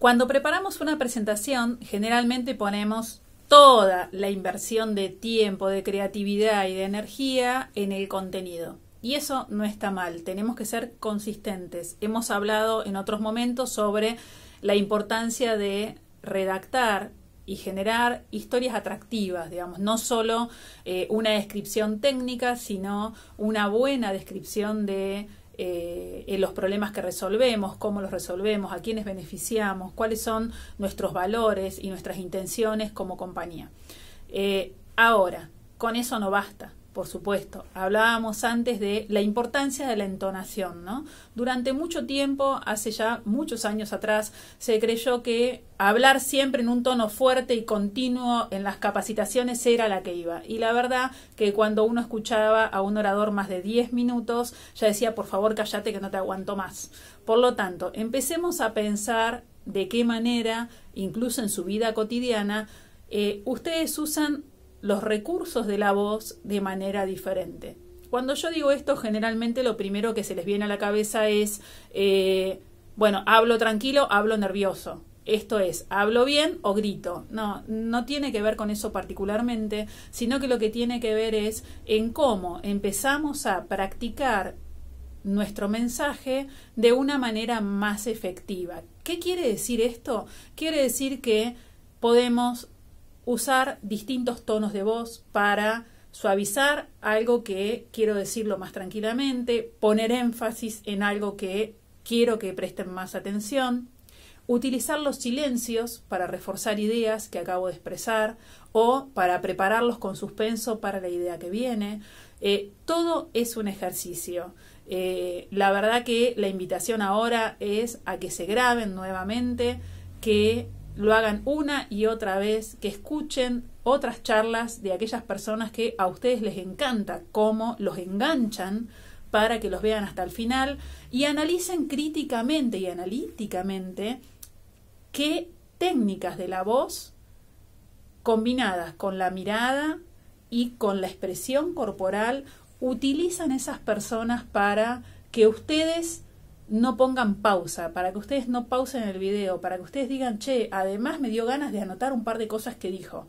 Cuando preparamos una presentación, generalmente ponemos toda la inversión de tiempo, de creatividad y de energía en el contenido. Y eso no está mal, tenemos que ser consistentes. Hemos hablado en otros momentos sobre la importancia de redactar y generar historias atractivas, digamos, no solo eh, una descripción técnica, sino una buena descripción de eh, los problemas que resolvemos, cómo los resolvemos, a quiénes beneficiamos, cuáles son nuestros valores y nuestras intenciones como compañía. Eh, ahora, con eso no basta por supuesto, hablábamos antes de la importancia de la entonación, ¿no? Durante mucho tiempo, hace ya muchos años atrás, se creyó que hablar siempre en un tono fuerte y continuo en las capacitaciones era la que iba. Y la verdad que cuando uno escuchaba a un orador más de 10 minutos, ya decía, por favor, cállate que no te aguanto más. Por lo tanto, empecemos a pensar de qué manera, incluso en su vida cotidiana, eh, ustedes usan los recursos de la voz de manera diferente. Cuando yo digo esto, generalmente lo primero que se les viene a la cabeza es, eh, bueno, hablo tranquilo, hablo nervioso. Esto es, hablo bien o grito. No, no tiene que ver con eso particularmente, sino que lo que tiene que ver es en cómo empezamos a practicar nuestro mensaje de una manera más efectiva. ¿Qué quiere decir esto? Quiere decir que podemos usar distintos tonos de voz para suavizar algo que quiero decirlo más tranquilamente, poner énfasis en algo que quiero que presten más atención, utilizar los silencios para reforzar ideas que acabo de expresar o para prepararlos con suspenso para la idea que viene. Eh, todo es un ejercicio. Eh, la verdad que la invitación ahora es a que se graben nuevamente, que lo hagan una y otra vez, que escuchen otras charlas de aquellas personas que a ustedes les encanta, cómo los enganchan para que los vean hasta el final y analicen críticamente y analíticamente qué técnicas de la voz combinadas con la mirada y con la expresión corporal utilizan esas personas para que ustedes no pongan pausa, para que ustedes no pausen el video, para que ustedes digan, che, además me dio ganas de anotar un par de cosas que dijo.